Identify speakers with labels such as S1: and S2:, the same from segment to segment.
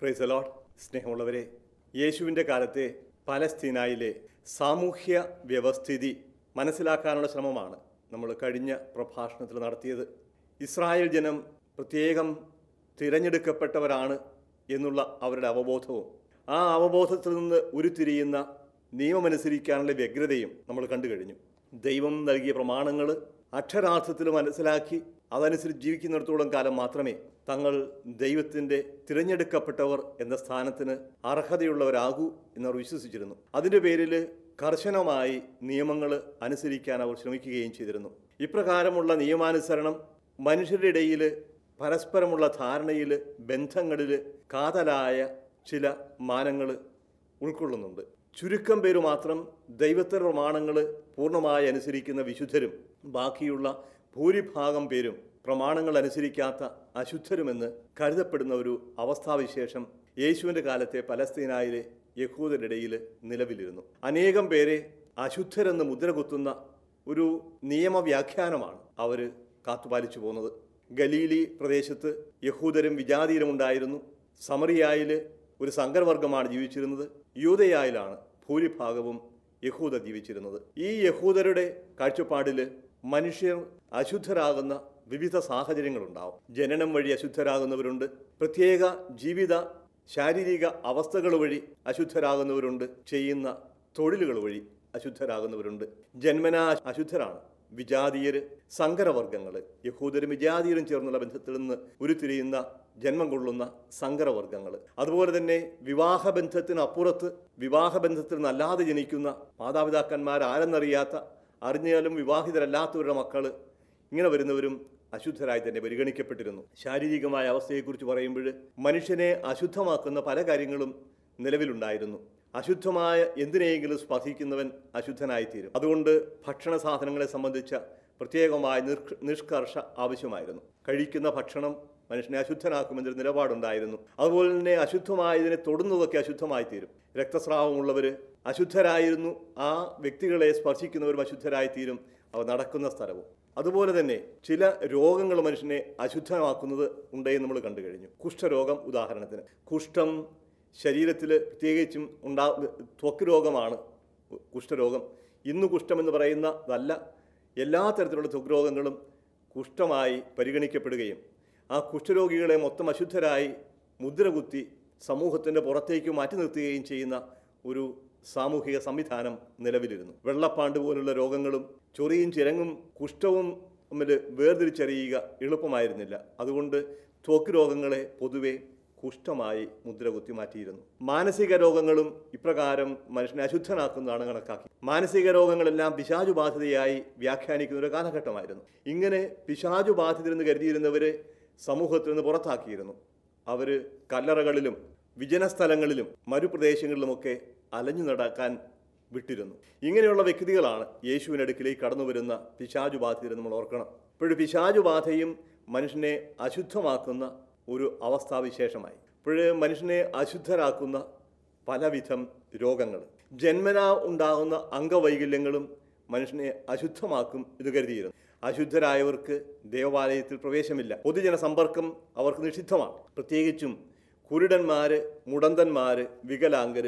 S1: price allot സ്നേഹമുള്ളവരെ യേശുവിൻ്റെ കാലത്തെ പലസ്തീനായിലെ സാമൂഹ്യ വ്യവസ്ഥിതി മനസ്സിലാക്കാനുള്ള ശ്രമമാണ് നമ്മൾ കഴിഞ്ഞ പ്രഭാഷണത്തിൽ നടത്തിയത് ഇസ്രായേൽ ജനം പ്രത്യേകം തിരഞ്ഞെടുക്കപ്പെട്ടവരാണ് എന്നുള്ള അവരുടെ അവബോധവും ആ അവബോധത്തിൽ നിന്ന് ഉരുത്തിരിയുന്ന നിയമമനുസരിക്കാനുള്ള വ്യഗ്രതയും നമ്മൾ കണ്ടു കഴിഞ്ഞു ദൈവം നൽകിയ പ്രമാണങ്ങൾ അക്ഷരാർത്ഥത്തിൽ മനസ്സിലാക്കി അതനുസരിച്ച് ജീവിക്കുന്നിടത്തോളം കാലം മാത്രമേ തങ്ങൾ ദൈവത്തിൻ്റെ തിരഞ്ഞെടുക്കപ്പെട്ടവർ എന്ന സ്ഥാനത്തിന് അർഹതയുള്ളവരാകൂ എന്നവർ വിശ്വസിച്ചിരുന്നു അതിൻ്റെ പേരിൽ കർശനമായി നിയമങ്ങൾ അനുസരിക്കാൻ അവർ ശ്രമിക്കുകയും ചെയ്തിരുന്നു ഇപ്രകാരമുള്ള നിയമാനുസരണം മനുഷ്യരുടെ ഇടയിൽ പരസ്പരമുള്ള ധാരണയിൽ ബന്ധങ്ങളിൽ കാതലായ ചില മാനങ്ങൾ ഉൾക്കൊള്ളുന്നുണ്ട് ചുരുക്കം പേര് മാത്രം ദൈവത്തെ പ്രമാണങ്ങൾ പൂർണ്ണമായി അനുസരിക്കുന്ന വിശുദ്ധരും ബാക്കിയുള്ള ഭൂരിഭാഗം പേരും പ്രമാണങ്ങൾ അനുസരിക്കാത്ത അശുദ്ധരുമെന്ന് കരുതപ്പെടുന്ന ഒരു അവസ്ഥാവിശേഷം യേശുവിൻ്റെ കാലത്തെ പലസ്തീനായിലെ യഹൂദരിടയിൽ നിലവിലിരുന്നു അനേകം പേരെ അശുദ്ധരെന്ന് മുദ്ര കുത്തുന്ന ഒരു നിയമവ്യാഖ്യാനമാണ് അവർ കാത്തുപാലിച്ചു പോകുന്നത് ഗലീലി പ്രദേശത്ത് യഹൂദരും വിജാതീരും ഉണ്ടായിരുന്നു സമറിയായിൽ ഒരു സങ്കരവർഗമാണ് ജീവിച്ചിരുന്നത് യൂതയായിലാണ് ഭൂരിഭാഗവും യഹൂദ ജീവിച്ചിരുന്നത് ഈ യഹൂദരുടെ കാഴ്ചപ്പാടിൽ മനുഷ്യർ അശുദ്ധരാകുന്ന വിവിധ സാഹചര്യങ്ങളുണ്ടാവും ജനനം വഴി അശുദ്ധരാകുന്നവരുണ്ട് പ്രത്യേക ജീവിത ശാരീരിക അവസ്ഥകൾ വഴി അശുദ്ധരാകുന്നവരുണ്ട് ചെയ്യുന്ന തൊഴിലുകൾ വഴി അശുദ്ധരാകുന്നവരുണ്ട് ജന്മനാ അശുദ്ധരാണ് വിജാതീയർ സങ്കരവർഗങ്ങൾ യഹൂദരും വിജാതീയരും ചേർന്നുള്ള ബന്ധത്തിൽ നിന്ന് ഉരുത്തിരിയുന്ന ജന്മം കൊള്ളുന്ന സങ്കരവർഗങ്ങൾ അതുപോലെ തന്നെ വിവാഹബന്ധത്തിനപ്പുറത്ത് വിവാഹബന്ധത്തിൽ നിന്നല്ലാതെ ജനിക്കുന്ന മാതാപിതാക്കന്മാരാരെന്നറിയാത്ത അറിഞ്ഞാലും വിവാഹിതരല്ലാത്തവരുടെ മക്കൾ ഇങ്ങനെ വരുന്നവരും അശുദ്ധരായി തന്നെ പരിഗണിക്കപ്പെട്ടിരുന്നു ശാരീരികമായ അവസ്ഥയെക്കുറിച്ച് പറയുമ്പോൾ മനുഷ്യനെ അശുദ്ധമാക്കുന്ന പല കാര്യങ്ങളും നിലവിലുണ്ടായിരുന്നു അശുദ്ധമായ എന്തിനെയെങ്കിലും സ്പർശിക്കുന്നവൻ അശുദ്ധനായിത്തീരും അതുകൊണ്ട് ഭക്ഷണ സാധനങ്ങളെ സംബന്ധിച്ച പ്രത്യേകമായ നിഷ്കർഷ ആവശ്യമായിരുന്നു കഴിക്കുന്ന ഭക്ഷണം മനുഷ്യനെ അശുദ്ധനാക്കുമെന്നൊരു നിലപാടുണ്ടായിരുന്നു അതുപോലെ തന്നെ അശുദ്ധമായതിനെ തൊടുന്നതൊക്കെ അശുദ്ധമായി തീരും രക്തസ്രാവമുള്ളവർ അശുദ്ധരായിരുന്നു ആ വ്യക്തികളെ സ്പർശിക്കുന്നവരും അശുദ്ധരായി തീരും അവ നടക്കുന്ന സ്ഥലവും അതുപോലെ തന്നെ ചില രോഗങ്ങൾ മനുഷ്യനെ അശുദ്ധമാക്കുന്നത് ഉണ്ടെന്ന് നമ്മൾ കണ്ടു കഴിഞ്ഞു കുഷ്ഠരോഗം ഉദാഹരണത്തിന് കുഷ്ഠം ശരീരത്തിൽ പ്രത്യേകിച്ചും ഉണ്ടാ ത്വക്ക് രോഗമാണ് കുഷ്ഠരോഗം ഇന്ന് കുഷ്ഠം എന്ന് പറയുന്നതല്ല എല്ലാ തരത്തിലുള്ള ത്വക്ക് രോഗങ്ങളും കുഷ്ഠമായി പരിഗണിക്കപ്പെടുകയും ആ കുഷ്ഠരോഗികളെ മൊത്തം അശുദ്ധരായി മുദ്രകുത്തി സമൂഹത്തിൻ്റെ പുറത്തേക്ക് മാറ്റി നിർത്തുകയും ചെയ്യുന്ന ഒരു സാമൂഹിക സംവിധാനം നിലവിലിരുന്നു വെള്ളപ്പാണ്ട് പോലുള്ള രോഗങ്ങളും ചൊറിയും ചിരങ്ങും കുഷ്ഠവും തമ്മിൽ വേർതിരിച്ചറിയുക എളുപ്പമായിരുന്നില്ല അതുകൊണ്ട് ത്വക്ക് രോഗങ്ങളെ പൊതുവെ കുഷ്ഠമായി മുദ്രകുത്തി മാറ്റിയിരുന്നു മാനസിക രോഗങ്ങളും ഇപ്രകാരം മനുഷ്യനെ അശുദ്ധനാക്കുന്നതാണ് കണക്കാക്കി മാനസിക രോഗങ്ങളെല്ലാം പിശാചുബാധിതയായി വ്യാഖ്യാനിക്കുന്ന ഒരു കാലഘട്ടമായിരുന്നു ഇങ്ങനെ പിശാചുബാധിതരെന്ന് കരുതിയിരുന്നവരെ സമൂഹത്തിൽ നിന്ന് പുറത്താക്കിയിരുന്നു അവർ കല്ലറകളിലും വിജന സ്ഥലങ്ങളിലും മരുപ്രദേശങ്ങളിലുമൊക്കെ അലഞ്ഞു നടക്കാൻ വിട്ടിരുന്നു ഇങ്ങനെയുള്ള വ്യക്തികളാണ് അടുക്കിലേക്ക് കടന്നു വരുന്ന പിശാചുബാധയിൽ നമ്മൾ ഓർക്കണം ഇപ്പോഴും പിശാചുബാധയും മനുഷ്യനെ അശുദ്ധമാക്കുന്ന ഒരു അവസ്ഥാവിശേഷമായി ഇപ്പോഴ് മനുഷ്യനെ അശുദ്ധരാക്കുന്ന പലവിധം രോഗങ്ങൾ ജന്മനാ ഉണ്ടാകുന്ന അംഗവൈകല്യങ്ങളും മനുഷ്യനെ അശുദ്ധമാക്കും ഇത് കരുതിയിരുന്നു അശുദ്ധരായവർക്ക് ദേവാലയത്തിൽ പ്രവേശമില്ല പൊതുജന സമ്പർക്കം അവർക്ക് നിഷിദ്ധമാണ് പ്രത്യേകിച്ചും കുരുടന്മാർ മുടന്തന്മാർ വികലാംഗർ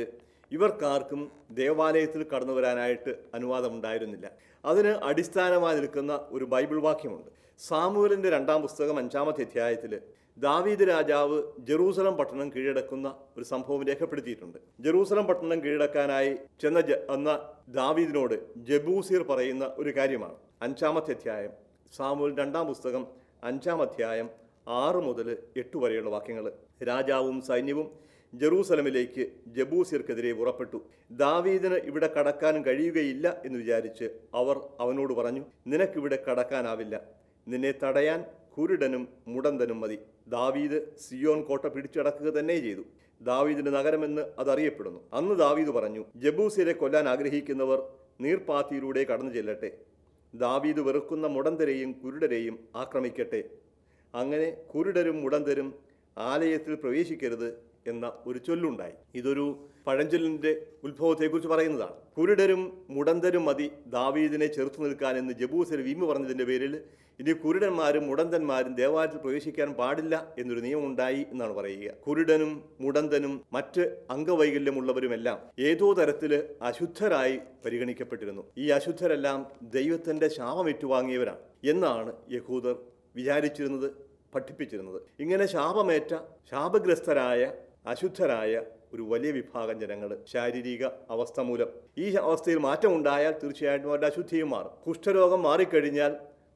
S1: ഇവർക്കാർക്കും ദേവാലയത്തിൽ കടന്നു വരാനായിട്ട് അനുവാദമുണ്ടായിരുന്നില്ല അതിന് അടിസ്ഥാനമായി നിൽക്കുന്ന ഒരു ബൈബിൾ വാക്യമുണ്ട് സാമൂലിൻ്റെ രണ്ടാം പുസ്തകം അഞ്ചാമത്തെ അധ്യായത്തിൽ ദാവീദ് രാജാവ് ജെറൂസലം പട്ടണം കീഴടക്കുന്ന ഒരു സംഭവം രേഖപ്പെടുത്തിയിട്ടുണ്ട് ജെറൂസലം പട്ടണം കീഴടക്കാനായി ചെന്ന എന്ന ദാവീദിനോട് ജബൂസീർ പറയുന്ന ഒരു കാര്യമാണ് അഞ്ചാമത്തെ അധ്യായം സാമുൽ രണ്ടാം പുസ്തകം അഞ്ചാം അധ്യായം ആറ് മുതൽ എട്ട് വരെയുള്ള വാക്യങ്ങൾ രാജാവും സൈന്യവും ജെറൂസലമിലേക്ക് ജബൂസിർക്കെതിരെ പുറപ്പെട്ടു ദാവീദിന് ഇവിടെ കടക്കാൻ കഴിയുകയില്ല എന്ന് വിചാരിച്ച് അവർ അവനോട് പറഞ്ഞു നിനക്കിവിടെ കടക്കാനാവില്ല നിന്നെ തടയാൻ കുരുടനും മുടന്തനും മതി ദാവീദ് സിയോൻ കോട്ട പിടിച്ചടക്കുക തന്നെ ചെയ്തു ദാവീദിന്റെ നഗരമെന്ന് അതറിയപ്പെടുന്നു അന്ന് ദാവീദ് പറഞ്ഞു ജബൂസിലെ കൊല്ലാൻ ആഗ്രഹിക്കുന്നവർ നീർപ്പാത്തിയിലൂടെ കടന്നു ചെല്ലട്ടെ ദാവീദ് വെറുക്കുന്ന മുടന്തരെയും കുരുടരെയും ആക്രമിക്കട്ടെ അങ്ങനെ കുരുടരും മുടന്തരും ആലയത്തിൽ പ്രവേശിക്കരുത് എന്ന ഒരു ചൊല്ലുണ്ടായി ഇതൊരു പഴഞ്ചൊല്ലിന്റെ ഉത്ഭവത്തെക്കുറിച്ച് പറയുന്നതാണ് കുരുടരും മുടന്തരും മതി ദാവീദിനെ ചെറുത്തു നിൽക്കാൻ എന്ന് ജബൂസർ വീമ പറഞ്ഞതിന്റെ പേരിൽ ഇനി കുരുടന്മാരും മുടന്തന്മാരും ദേവാലയത്തിൽ പ്രവേശിക്കാൻ പാടില്ല എന്നൊരു നിയമം ഉണ്ടായി എന്നാണ് പറയുക കുരുടനും മുടന്തനും മറ്റ് അംഗവൈകല്യമുള്ളവരുമെല്ലാം ഏതോ തരത്തിൽ അശുദ്ധരായി പരിഗണിക്കപ്പെട്ടിരുന്നു ഈ അശുദ്ധരെല്ലാം ദൈവത്തിന്റെ ശാപം ഏറ്റുവാങ്ങിയവരാണ് എന്നാണ് യഹൂദർ വിചാരിച്ചിരുന്നത് പഠിപ്പിച്ചിരുന്നത് ഇങ്ങനെ ശാപമേറ്റ ശാപഗ്രസ്തരായ അശുദ്ധരായ ഒരു വലിയ വിഭാഗം ജനങ്ങൾ ശാരീരിക അവസ്ഥ മൂലം ഈ അവസ്ഥയിൽ മാറ്റം ഉണ്ടായാൽ തീർച്ചയായിട്ടും അവരുടെ അശുദ്ധിയും മാറും കുഷ്ഠരോഗം മാറിക്കഴിഞ്ഞാൽ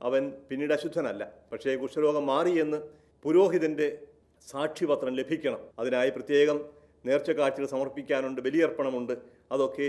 S1: അവൻ പിന്നീട് അശുദ്ധനല്ല പക്ഷേ കുഷ്ഠരോഗം മാറിയെന്ന് പുരോഹിതൻ്റെ സാക്ഷിപത്രം ലഭിക്കണം അതിനായി പ്രത്യേകം നേർച്ചക്കാഴ്ചകൾ സമർപ്പിക്കാനുണ്ട് ബലിയർപ്പണമുണ്ട് അതൊക്കെ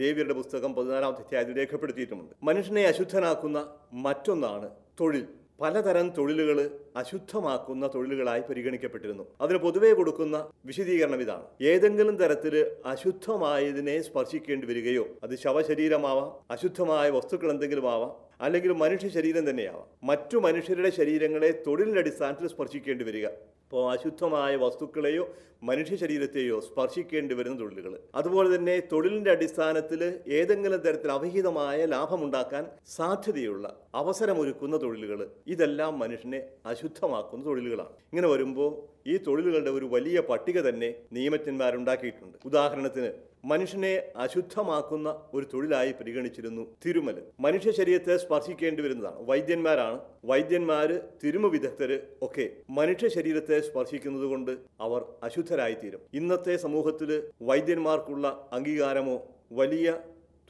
S1: ലേവിയരുടെ പുസ്തകം പതിനാലാം അധ്യായത്തിൽ രേഖപ്പെടുത്തിയിട്ടുമുണ്ട് മനുഷ്യനെ അശുദ്ധനാക്കുന്ന മറ്റൊന്നാണ് തൊഴിൽ പലതരം തൊഴിലുകൾ അശുദ്ധമാക്കുന്ന തൊഴിലുകളായി പരിഗണിക്കപ്പെട്ടിരുന്നു അതിന് പൊതുവെ കൊടുക്കുന്ന വിശദീകരണം ഇതാണ് ഏതെങ്കിലും തരത്തിൽ അശുദ്ധമായതിനെ സ്പർശിക്കേണ്ടി വരികയോ അത് ശവശരീരമാവാം അശുദ്ധമായ വസ്തുക്കൾ എന്തെങ്കിലും ആവാം അല്ലെങ്കിൽ മനുഷ്യ ശരീരം തന്നെയാവാം മറ്റു മനുഷ്യരുടെ ശരീരങ്ങളെ തൊഴിലിന്റെ അടിസ്ഥാനത്തിൽ സ്പർശിക്കേണ്ടി വരിക ഇപ്പോൾ അശുദ്ധമായ വസ്തുക്കളെയോ മനുഷ്യ ശരീരത്തെയോ സ്പർശിക്കേണ്ടി വരുന്ന തൊഴിലുകൾ അതുപോലെ തന്നെ തൊഴിലിൻ്റെ അടിസ്ഥാനത്തിൽ ഏതെങ്കിലും തരത്തിൽ അവഹിതമായ ലാഭമുണ്ടാക്കാൻ സാധ്യതയുള്ള അവസരമൊരുക്കുന്ന തൊഴിലുകൾ ഇതെല്ലാം മനുഷ്യനെ അശുദ്ധമാക്കുന്ന തൊഴിലുകളാണ് ഇങ്ങനെ വരുമ്പോൾ ഈ തൊഴിലുകളുടെ ഒരു വലിയ പട്ടിക തന്നെ നിയമജ്ഞന്മാരുണ്ടാക്കിയിട്ടുണ്ട് ഉദാഹരണത്തിന് മനുഷ്യനെ അശുദ്ധമാക്കുന്ന ഒരു തൊഴിലായി പരിഗണിച്ചിരുന്നു തിരുമൽ മനുഷ്യ ശരീരത്തെ സ്പർശിക്കേണ്ടി വരുന്നതാണ് വൈദ്യന്മാരാണ് വൈദ്യന്മാര് തിരുമ വിദഗ്ധര് ഒക്കെ മനുഷ്യ ശരീരത്തെ സ്പർശിക്കുന്നത് കൊണ്ട് അവർ അശുദ്ധരായി തീരും ഇന്നത്തെ സമൂഹത്തിൽ വൈദ്യന്മാർക്കുള്ള അംഗീകാരമോ വലിയ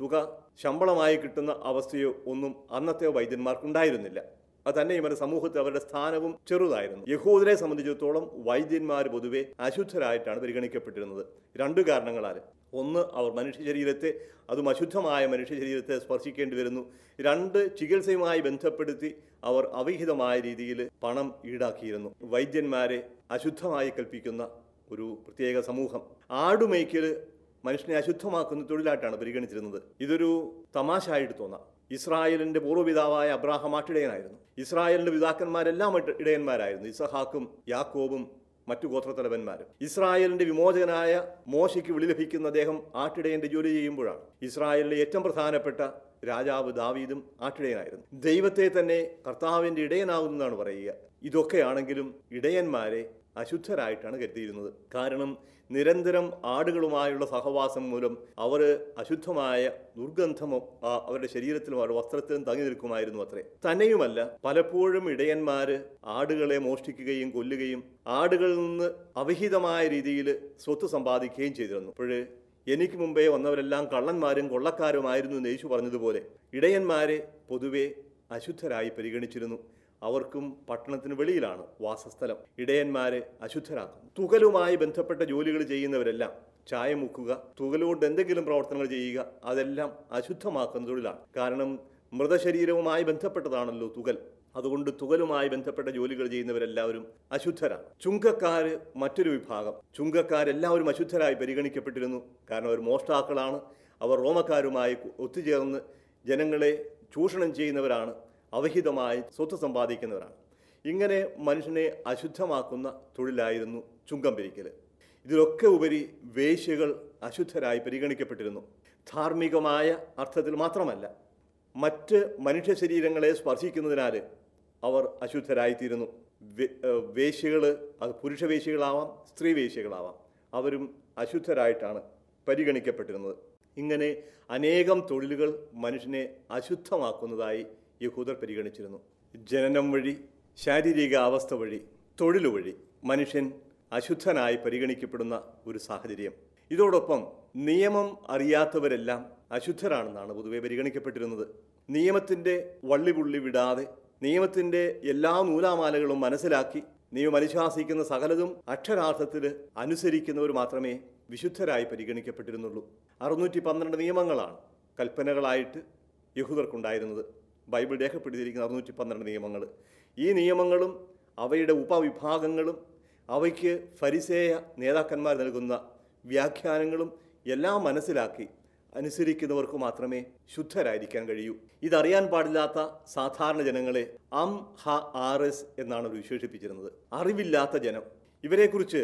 S1: തുക ശമ്പളമായി കിട്ടുന്ന അവസ്ഥയോ ഒന്നും അന്നത്തെ വൈദ്യന്മാർക്കുണ്ടായിരുന്നില്ല അത് തന്നെയുമല്ല സമൂഹത്തിൽ അവരുടെ സ്ഥാനവും ചെറുതായിരുന്നു യഹൂദരെ സംബന്ധിച്ചിടത്തോളം വൈദ്യന്മാർ പൊതുവെ അശുദ്ധരായിട്ടാണ് പരിഗണിക്കപ്പെട്ടിരുന്നത് രണ്ടു കാരണങ്ങളാൽ ഒന്ന് അവർ മനുഷ്യ ശരീരത്തെ അതും അശുദ്ധമായ മനുഷ്യ ശരീരത്തെ സ്പർശിക്കേണ്ടി വരുന്നു രണ്ട് ചികിത്സയുമായി ബന്ധപ്പെടുത്തി അവർ അവിഹിതമായ രീതിയിൽ പണം ഈടാക്കിയിരുന്നു വൈദ്യന്മാരെ അശുദ്ധമായി കൽപ്പിക്കുന്ന ഒരു പ്രത്യേക സമൂഹം ആടുമേക്കൽ മനുഷ്യനെ അശുദ്ധമാക്കുന്ന തൊഴിലായിട്ടാണ് പരിഗണിച്ചിരുന്നത് ഇതൊരു തമാശ ആയിട്ട് തോന്നാം ഇസ്രായേലിൻ്റെ പൂർവ്വപിതാവായ അബ്രാഹം ആട്ടിടയനായിരുന്നു ഇസ്രായേലിൻ്റെ പിതാക്കന്മാരെല്ലാം ഇടയന്മാരായിരുന്നു ഇസഹാക്കും യാക്കോബും മറ്റു ഗോത്രത്തലവന്മാരും ഇസ്രായേലിന്റെ വിമോചകനായ മോശയ്ക്ക് വിളി ലഭിക്കുന്ന അദ്ദേഹം ആട്ടിടയന്റെ ജോലി ചെയ്യുമ്പോഴാണ് ഇസ്രായേലിലെ ഏറ്റവും പ്രധാനപ്പെട്ട രാജാവ് ദാവീദും ആട്ടിടയനായിരുന്നു ദൈവത്തെ തന്നെ കർത്താവിന്റെ ഇടയനാകുന്നതാണ് പറയുക ഇതൊക്കെയാണെങ്കിലും ഇടയന്മാരെ അശുദ്ധരായിട്ടാണ് കരുതിയിരുന്നത് കാരണം നിരന്തരം ആടുകളുമായുള്ള സഹവാസം മൂലം അവർ അശുദ്ധമായ ദുർഗന്ധമോ അവരുടെ ശരീരത്തിലും അവരുടെ വസ്ത്രത്തിലും തങ്ങി നിൽക്കുമായിരുന്നു അത്രേ തന്നെയുമല്ല പലപ്പോഴും ഇടയന്മാർ ആടുകളെ മോഷ്ടിക്കുകയും കൊല്ലുകയും ആടുകളിൽ നിന്ന് അവിഹിതമായ രീതിയിൽ സ്വത്ത് സമ്പാദിക്കുകയും ചെയ്തിരുന്നു അപ്പോഴ് എനിക്ക് മുമ്പേ വന്നവരെല്ലാം കള്ളന്മാരും കൊള്ളക്കാരുമായിരുന്നു എന്ന് യേശു പറഞ്ഞതുപോലെ ഇടയന്മാരെ പൊതുവെ അശുദ്ധരായി പരിഗണിച്ചിരുന്നു അവർക്കും പട്ടണത്തിന് വെളിയിലാണ് വാസസ്ഥലം ഇടയന്മാരെ അശുദ്ധരാക്കും തുകലുമായി ബന്ധപ്പെട്ട ജോലികൾ ചെയ്യുന്നവരെല്ലാം ചായ മുക്കുക തുകലുകൊണ്ട് എന്തെങ്കിലും പ്രവർത്തനങ്ങൾ ചെയ്യുക അതെല്ലാം അശുദ്ധമാക്കുന്ന തൊഴിലാണ് കാരണം മൃതശരീരവുമായി ബന്ധപ്പെട്ടതാണല്ലോ തുകൽ അതുകൊണ്ട് തുകലുമായി ബന്ധപ്പെട്ട ജോലികൾ ചെയ്യുന്നവരെല്ലാവരും അശുദ്ധരാണ് ചുങ്കക്കാർ മറ്റൊരു വിഭാഗം ചുങ്കക്കാരെല്ലാവരും അശുദ്ധരായി പരിഗണിക്കപ്പെട്ടിരുന്നു കാരണം അവർ മോഷ്ടാക്കളാണ് അവർ റോമക്കാരുമായി ഒത്തുചേർന്ന് ജനങ്ങളെ ചൂഷണം ചെയ്യുന്നവരാണ് അവഹിതമായി സ്വത്ത് സമ്പാദിക്കുന്നവരാണ് ഇങ്ങനെ മനുഷ്യനെ അശുദ്ധമാക്കുന്ന തൊഴിലായിരുന്നു ചുങ്കം പിരിക്കൽ ഇതിലൊക്കെ ഉപരി വേശ്യകൾ അശുദ്ധരായി പരിഗണിക്കപ്പെട്ടിരുന്നു ധാർമ്മികമായ അർത്ഥത്തിൽ മാത്രമല്ല മറ്റ് മനുഷ്യ ശരീരങ്ങളെ സ്പർശിക്കുന്നതിനാൽ അവർ അശുദ്ധരായിത്തീരുന്നു വേശ്യകൾ അത് പുരുഷ വേശ്യകളാവാം സ്ത്രീ വേശ്യകളാവാം അവരും അശുദ്ധരായിട്ടാണ് പരിഗണിക്കപ്പെട്ടിരുന്നത് ഇങ്ങനെ അനേകം തൊഴിലുകൾ മനുഷ്യനെ അശുദ്ധമാക്കുന്നതായി യഹൂദർ പരിഗണിച്ചിരുന്നു ജനനം വഴി ശാരീരിക അവസ്ഥ വഴി തൊഴിൽ വഴി മനുഷ്യൻ അശുദ്ധനായി പരിഗണിക്കപ്പെടുന്ന ഒരു സാഹചര്യം ഇതോടൊപ്പം നിയമം അറിയാത്തവരെല്ലാം അശുദ്ധരാണെന്നാണ് പൊതുവെ പരിഗണിക്കപ്പെട്ടിരുന്നത് നിയമത്തിൻ്റെ വള്ളിപുള്ളി വിടാതെ നിയമത്തിൻ്റെ എല്ലാ നൂലാമാലകളും മനസ്സിലാക്കി നിയമം അനുശാസിക്കുന്ന സകലതും അക്ഷരാർത്ഥത്തിൽ അനുസരിക്കുന്നവർ മാത്രമേ വിശുദ്ധരായി പരിഗണിക്കപ്പെട്ടിരുന്നുള്ളൂ അറുന്നൂറ്റി പന്ത്രണ്ട് നിയമങ്ങളാണ് കൽപ്പനകളായിട്ട് യഹൂദർക്കുണ്ടായിരുന്നത് ബൈബിൾ രേഖപ്പെടുത്തിയിരിക്കുന്ന അറുന്നൂറ്റി പന്ത്രണ്ട് നിയമങ്ങൾ ഈ നിയമങ്ങളും അവയുടെ ഉപവിഭാഗങ്ങളും അവയ്ക്ക് ഫരിസേയ നേതാക്കന്മാർ നൽകുന്ന വ്യാഖ്യാനങ്ങളും എല്ലാം മനസ്സിലാക്കി അനുസരിക്കുന്നവർക്ക് മാത്രമേ ശുദ്ധരായിരിക്കാൻ കഴിയൂ ഇതറിയാൻ പാടില്ലാത്ത സാധാരണ ജനങ്ങളെ അം ഹ ആർ എസ് എന്നാണ് അവർ വിശേഷിപ്പിച്ചിരുന്നത് അറിവില്ലാത്ത ജനം ഇവരെക്കുറിച്ച്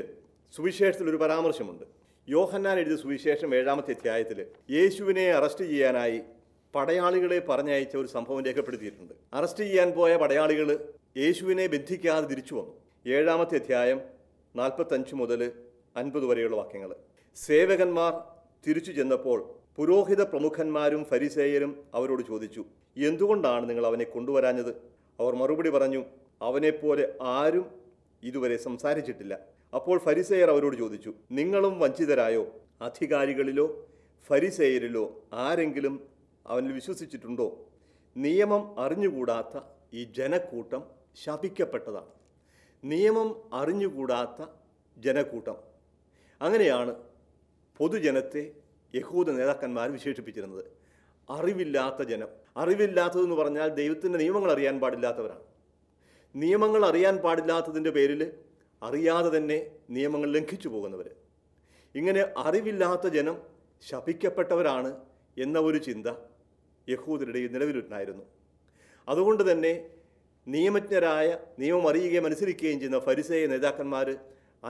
S1: സുവിശേഷത്തിൽ ഒരു പരാമർശമുണ്ട് യോഹന്നാൻ എഴുതിയ സുവിശേഷം ഏഴാമത്തെ അധ്യായത്തിൽ യേശുവിനെ അറസ്റ്റ് ചെയ്യാനായി പടയാളികളെ പറഞ്ഞയച്ച ഒരു സംഭവം രേഖപ്പെടുത്തിയിട്ടുണ്ട് അറസ്റ്റ് ചെയ്യാൻ പോയ പടയാളികൾ യേശുവിനെ ബന്ധിക്കാതെ തിരിച്ചു വന്നു ഏഴാമത്തെ അധ്യായം നാൽപ്പത്തഞ്ച് മുതൽ അൻപത് വരെയുള്ള വാക്യങ്ങൾ സേവകന്മാർ തിരിച്ചു ചെന്നപ്പോൾ പുരോഹിത പ്രമുഖന്മാരും ഫരിസേയരും അവരോട് ചോദിച്ചു എന്തുകൊണ്ടാണ് നിങ്ങൾ അവനെ കൊണ്ടുവരാഞ്ഞത് അവർ മറുപടി പറഞ്ഞു അവനെപ്പോലെ ആരും ഇതുവരെ സംസാരിച്ചിട്ടില്ല അപ്പോൾ ഫരിസേയർ അവരോട് ചോദിച്ചു നിങ്ങളും വഞ്ചിതരായോ അധികാരികളിലോ ഫരിസേയരിലോ ആരെങ്കിലും അവനിൽ വിശ്വസിച്ചിട്ടുണ്ടോ നിയമം അറിഞ്ഞുകൂടാത്ത ഈ ജനക്കൂട്ടം ശപിക്കപ്പെട്ടതാണ് നിയമം അറിഞ്ഞുകൂടാത്ത ജനക്കൂട്ടം അങ്ങനെയാണ് പൊതുജനത്തെ യഹൂദ നേതാക്കന്മാർ വിശേഷിപ്പിച്ചിരുന്നത് അറിവില്ലാത്ത ജനം അറിവില്ലാത്തതെന്ന് പറഞ്ഞാൽ ദൈവത്തിൻ്റെ നിയമങ്ങൾ അറിയാൻ പാടില്ലാത്തവരാണ് നിയമങ്ങൾ അറിയാൻ പാടില്ലാത്തതിൻ്റെ പേരിൽ അറിയാതെ തന്നെ നിയമങ്ങൾ ലംഘിച്ചു പോകുന്നവർ ഇങ്ങനെ അറിവില്ലാത്ത ജനം ശപിക്കപ്പെട്ടവരാണ് എന്ന ഒരു ചിന്ത യഹൂദരുടെ നിലവിലുണ്ടായിരുന്നു അതുകൊണ്ട് തന്നെ നിയമജ്ഞരായ നിയമം അറിയുകയും അനുസരിക്കുകയും ചെയ്യുന്ന ഫരിസേയ നേതാക്കന്മാർ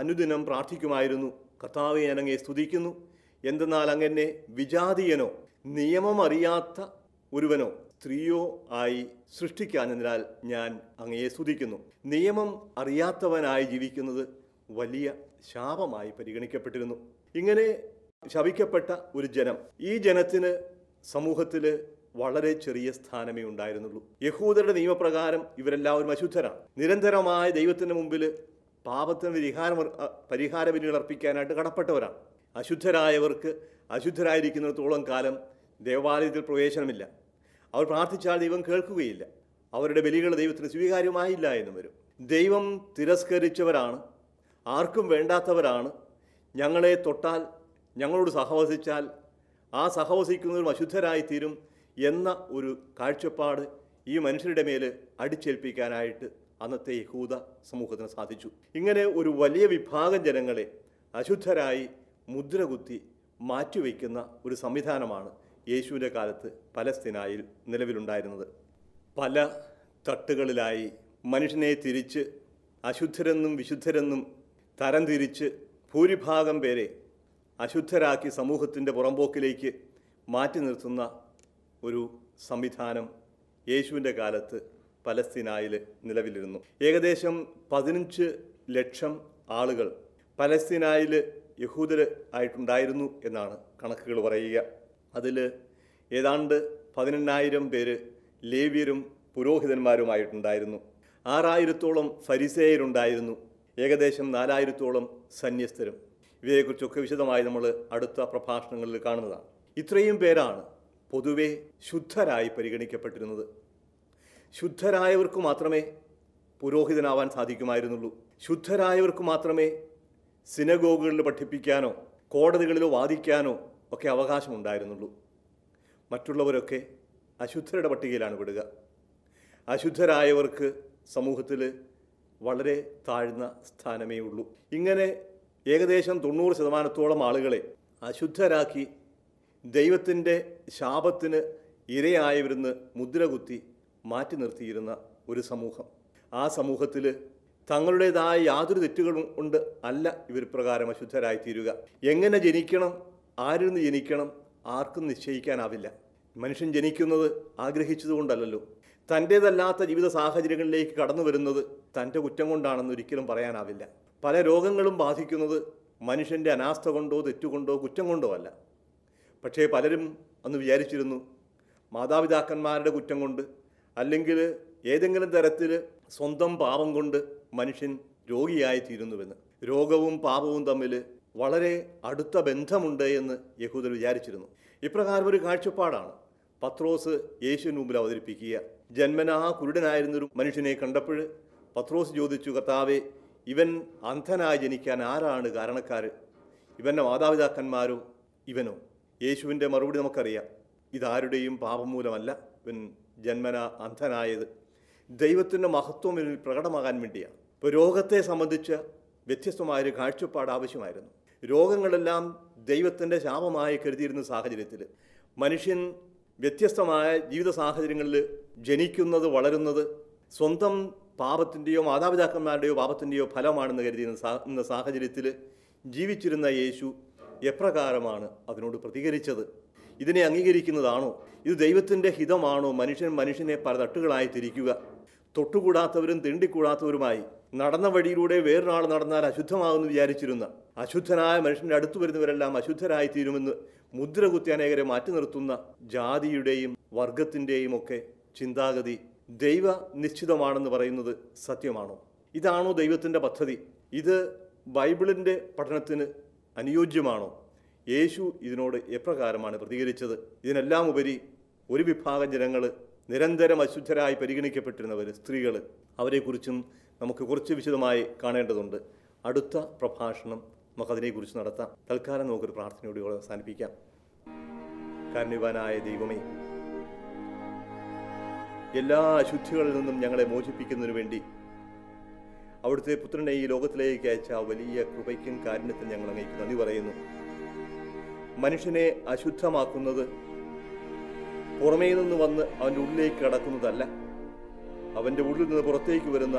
S1: അനുദിനം പ്രാർത്ഥിക്കുമായിരുന്നു കർത്താവെ ഞാനങ്ങെ സ്തുതിക്കുന്നു എന്തെന്നാൽ അങ്ങനെ വിജാതീയനോ നിയമമറിയാത്ത ഒരുവനോ സ്ത്രീയോ ആയി സൃഷ്ടിക്കാഞ്ഞതിനാൽ ഞാൻ അങ്ങയെ സ്തുതിക്കുന്നു നിയമം അറിയാത്തവനായി ജീവിക്കുന്നത് വലിയ ശാപമായി പരിഗണിക്കപ്പെട്ടിരുന്നു ഇങ്ങനെ ശവിക്കപ്പെട്ട ഒരു ജനം ഈ ജനത്തിന് സമൂഹത്തിൽ വളരെ ചെറിയ സ്ഥാനമേ ഉണ്ടായിരുന്നുള്ളൂ യഹൂദരുടെ നിയമപ്രകാരം ഇവരെല്ലാവരും അശുദ്ധരാണ് നിരന്തരമായ ദൈവത്തിന് മുമ്പിൽ പാപത്തിന് പരിഹാരം പരിഹാര ബലികൾ അർപ്പിക്കാനായിട്ട് കടപ്പെട്ടവരാണ് അശുദ്ധരായവർക്ക് അശുദ്ധരായിരിക്കുന്നിടത്തോളം കാലം ദേവാലയത്തിൽ പ്രവേശനമില്ല അവർ പ്രാർത്ഥിച്ചാൽ ദൈവം കേൾക്കുകയില്ല അവരുടെ ബലികൾ ദൈവത്തിന് സ്വീകാര്യമായില്ല എന്നും വരും ദൈവം തിരസ്കരിച്ചവരാണ് ആർക്കും വേണ്ടാത്തവരാണ് ഞങ്ങളെ തൊട്ടാൽ ഞങ്ങളോട് സഹവസിച്ചാൽ ആ സഹവസിക്കുന്നവരും അശുദ്ധരായിത്തീരും എന്ന ഒരു കാഴ്ചപ്പാട് ഈ മനുഷ്യരുടെ മേൽ അടിച്ചേൽപ്പിക്കാനായിട്ട് അന്നത്തെ യഹൂദ സമൂഹത്തിന് സാധിച്ചു ഇങ്ങനെ ഒരു വലിയ വിഭാഗം ജനങ്ങളെ അശുദ്ധരായി മുദ്രകുത്തി മാറ്റിവെക്കുന്ന ഒരു സംവിധാനമാണ് യേശുവിൻ്റെ കാലത്ത് പലസ്തീനായിൽ നിലവിലുണ്ടായിരുന്നത് പല തട്ടുകളിലായി മനുഷ്യനെ തിരിച്ച് അശുദ്ധരെന്നും വിശുദ്ധരെന്നും തരംതിരിച്ച് ഭൂരിഭാഗം പേരെ അശുദ്ധരാക്കി സമൂഹത്തിൻ്റെ പുറമ്പോക്കിലേക്ക് മാറ്റി നിർത്തുന്ന ഒരു സംവിധാനം യേശുവിൻ്റെ കാലത്ത് പലസ്തീനായിൽ നിലവിലിരുന്നു ഏകദേശം പതിനഞ്ച് ലക്ഷം ആളുകൾ പലസ്തീനായിൽ യഹൂദർ ആയിട്ടുണ്ടായിരുന്നു എന്നാണ് കണക്കുകൾ പറയുക അതിൽ ഏതാണ്ട് പതിനെണ്ണായിരം പേര് ലേവ്യരും പുരോഹിതന്മാരുമായിട്ടുണ്ടായിരുന്നു ആറായിരത്തോളം ഫരിസേയരുണ്ടായിരുന്നു ഏകദേശം നാലായിരത്തോളം സന്യസ്തരും ഇവയെക്കുറിച്ചൊക്കെ വിശദമായി നമ്മൾ അടുത്ത പ്രഭാഷണങ്ങളിൽ കാണുന്നതാണ് ഇത്രയും പേരാണ് പൊതുവെ ശുദ്ധരായി പരിഗണിക്കപ്പെട്ടിരുന്നത് ശുദ്ധരായവർക്ക് മാത്രമേ പുരോഹിതനാവാൻ സാധിക്കുമായിരുന്നുള്ളൂ ശുദ്ധരായവർക്ക് മാത്രമേ സിനഗോഗുകളിൽ പഠിപ്പിക്കാനോ കോടതികളിലോ വാദിക്കാനോ ഒക്കെ അവകാശമുണ്ടായിരുന്നുള്ളൂ മറ്റുള്ളവരൊക്കെ അശുദ്ധരുടെ പട്ടികയിലാണ് വിടുക അശുദ്ധരായവർക്ക് സമൂഹത്തിൽ വളരെ താഴ്ന്ന സ്ഥാനമേ ഉള്ളൂ ഇങ്ങനെ ഏകദേശം തൊണ്ണൂറ് ശതമാനത്തോളം ആളുകളെ അശുദ്ധരാക്കി ദൈവത്തിൻ്റെ ശാപത്തിന് ഇരയായവരുന്ന് മുദ്രകുത്തി മാറ്റി നിർത്തിയിരുന്ന ഒരു സമൂഹം ആ സമൂഹത്തിൽ തങ്ങളുടേതായ യാതൊരു തെറ്റുകളും ഉണ്ട് അല്ല ഇവർ പ്രകാരം അശുദ്ധരായിത്തീരുക എങ്ങനെ ജനിക്കണം ആരിൽ നിന്ന് ജനിക്കണം ആർക്കും നിശ്ചയിക്കാനാവില്ല മനുഷ്യൻ ജനിക്കുന്നത് ആഗ്രഹിച്ചതുകൊണ്ടല്ലോ തൻ്റേതല്ലാത്ത ജീവിത സാഹചര്യങ്ങളിലേക്ക് കടന്നു വരുന്നത് തൻ്റെ കുറ്റം കൊണ്ടാണെന്ന് ഒരിക്കലും പറയാനാവില്ല പല രോഗങ്ങളും ബാധിക്കുന്നത് മനുഷ്യൻ്റെ അനാസ്ഥ കൊണ്ടോ തെറ്റുകൊണ്ടോ കുറ്റം കൊണ്ടോ അല്ല പക്ഷേ പലരും അന്ന് വിചാരിച്ചിരുന്നു മാതാപിതാക്കന്മാരുടെ കുറ്റം കൊണ്ട് അല്ലെങ്കിൽ ഏതെങ്കിലും തരത്തിൽ സ്വന്തം പാപം കൊണ്ട് മനുഷ്യൻ രോഗിയായി തീരുന്നുവെന്ന് രോഗവും പാപവും തമ്മിൽ വളരെ അടുത്ത ബന്ധമുണ്ട് എന്ന് യഹൂദർ വിചാരിച്ചിരുന്നു ഇപ്രകാരം ഒരു കാഴ്ചപ്പാടാണ് പത്രോസ് യേശുവിന് മുമ്പിൽ അവതരിപ്പിക്കുക ജന്മനാ കുരുടനായിരുന്നൊരു മനുഷ്യനെ കണ്ടപ്പോൾ പത്രോസ് ചോദിച്ചു കർത്താവെ ഇവൻ അന്ധനായി ജനിക്കാൻ ആരാണ് കാരണക്കാർ ഇവൻ്റെ മാതാപിതാക്കന്മാരോ ഇവനോ യേശുവിൻ്റെ മറുപടി നമുക്കറിയാം ഇതാരുടെയും പാപമൂലമല്ല ഇവൻ ജന്മന അന്ധനായത് ദൈവത്തിൻ്റെ മഹത്വം ഇതിൽ പ്രകടമാകാൻ വേണ്ടിയാണ് ഇപ്പോൾ രോഗത്തെ സംബന്ധിച്ച് വ്യത്യസ്തമായൊരു കാഴ്ചപ്പാട് ആവശ്യമായിരുന്നു രോഗങ്ങളെല്ലാം ദൈവത്തിൻ്റെ ശാപമായി കരുതിയിരുന്ന സാഹചര്യത്തിൽ മനുഷ്യൻ വ്യത്യസ്തമായ ജീവിത സാഹചര്യങ്ങളിൽ ജനിക്കുന്നത് വളരുന്നത് സ്വന്തം പാപത്തിൻ്റെയോ മാതാപിതാക്കന്മാരുടെയോ പാപത്തിൻ്റെയോ ഫലമാണെന്ന് കരുതിയിരുന്ന സാഹചര്യത്തിൽ ജീവിച്ചിരുന്ന യേശു എപ്രകാരമാണ് അതിനോട് പ്രതികരിച്ചത് ഇതിനെ അംഗീകരിക്കുന്നതാണോ ഇത് ദൈവത്തിൻ്റെ ഹിതമാണോ മനുഷ്യൻ മനുഷ്യനെ പല തട്ടുകളായി തിരിക്കുക തൊട്ടുകൂടാത്തവരും തിണ്ടിക്കൂടാത്തവരുമായി നടന്ന വഴിയിലൂടെ വേറൊരാൾ നടന്നാൽ അശുദ്ധമാകുമെന്ന് വിചാരിച്ചിരുന്ന അശുദ്ധനായ മനുഷ്യൻ്റെ അടുത്തു വരുന്നവരെല്ലാം അശുദ്ധരായി മുദ്ര കുത്തി അനേകരെ മാറ്റി നിർത്തുന്ന ജാതിയുടെയും വർഗത്തിൻ്റെയും ഒക്കെ ചിന്താഗതി ദൈവ നിശ്ചിതമാണെന്ന് പറയുന്നത് സത്യമാണോ ഇതാണോ ദൈവത്തിൻ്റെ പദ്ധതി ഇത് ബൈബിളിൻ്റെ പഠനത്തിന് അനുയോജ്യമാണോ യേശു ഇതിനോട് എപ്രകാരമാണ് പ്രതികരിച്ചത് ഇതിനെല്ലാം ഉപരി ഒരു വിഭാഗം ജനങ്ങൾ നിരന്തരം അശുദ്ധരായി പരിഗണിക്കപ്പെട്ടിരുന്നവർ സ്ത്രീകൾ അവരെക്കുറിച്ചും നമുക്ക് കുറച്ച് വിശദമായി കാണേണ്ടതുണ്ട് അടുത്ത പ്രഭാഷണം നമുക്കതിനെക്കുറിച്ച് നടത്താം തൽക്കാലം നമുക്കൊരു പ്രാർത്ഥനയോടെ അവസാനിപ്പിക്കാം കാരണവാനായ ദൈവമേ എല്ലാ അശുദ്ധികളിൽ നിന്നും ഞങ്ങളെ മോചിപ്പിക്കുന്നതിനു വേണ്ടി അവിടുത്തെ പുത്രനെ ഈ ലോകത്തിലേക്ക് അയച്ച വലിയ കൃപയ്ക്കും കാരുണ്യത്തിനും ഞങ്ങൾ അങ്ങേക്ക് നന്ദി പറയുന്നു മനുഷ്യനെ അശുദ്ധമാക്കുന്നത് പുറമേ നിന്ന് വന്ന് അവൻ്റെ ഉള്ളിലേക്ക് കടക്കുന്നതല്ല അവൻ്റെ ഉള്ളിൽ നിന്ന് പുറത്തേക്ക് വരുന്ന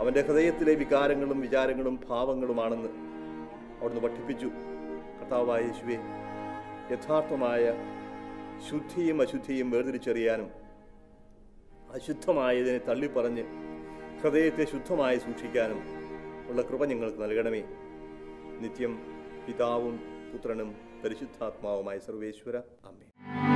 S1: അവൻ്റെ ഹൃദയത്തിലെ വികാരങ്ങളും വിചാരങ്ങളും ഭാവങ്ങളുമാണെന്ന് അവിടുന്ന് പഠിപ്പിച്ചു കർത്താവായ യേശുവെ യഥാർത്ഥമായ ശുദ്ധിയും അശുദ്ധിയും വേർതിരിച്ചറിയാനും അശുദ്ധമായതിനെ തള്ളിപ്പറഞ്ഞ് ഹൃദയത്തെ ശുദ്ധമായി സൂക്ഷിക്കാനും ഉള്ള കൃപ ഞങ്ങൾക്ക് നൽകണമേ നിത്യം പിതാവും പുത്രനും പരിശുദ്ധാത്മാവുമായ സർവേശ്വര അമ്മേ